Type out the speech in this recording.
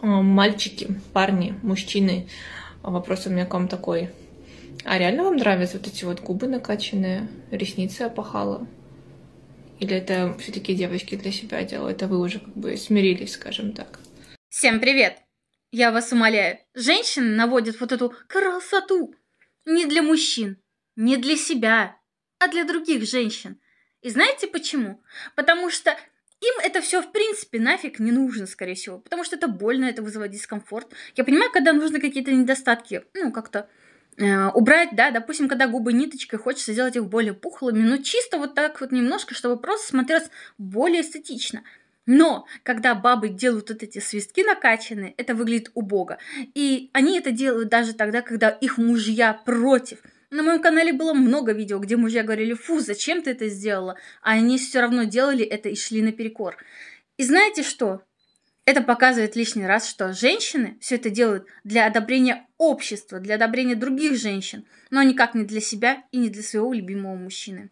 А, мальчики, парни, мужчины. Вопрос у меня к вам такой. А реально вам нравятся вот эти вот губы накачанные, ресницы опахала? Или это все-таки девочки для себя делают? Это вы уже как бы смирились, скажем так. Всем привет! Я вас умоляю, женщины наводят вот эту красоту не для мужчин, не для себя, а для других женщин. И знаете почему? Потому что им это все, в принципе, нафиг не нужно, скорее всего, потому что это больно, это вызывает дискомфорт. Я понимаю, когда нужно какие-то недостатки, ну, как-то э, убрать, да, допустим, когда губы ниточкой, хочется сделать их более пухлыми, но ну, чисто вот так вот немножко, чтобы просто смотрелось более эстетично. Но когда бабы делают вот эти свистки накачанные, это выглядит убого. И они это делают даже тогда, когда их мужья против – на моем канале было много видео, где мужья говорили, фу, зачем ты это сделала? А они все равно делали это и шли наперекор. И знаете что? Это показывает лишний раз, что женщины все это делают для одобрения общества, для одобрения других женщин, но никак не для себя и не для своего любимого мужчины.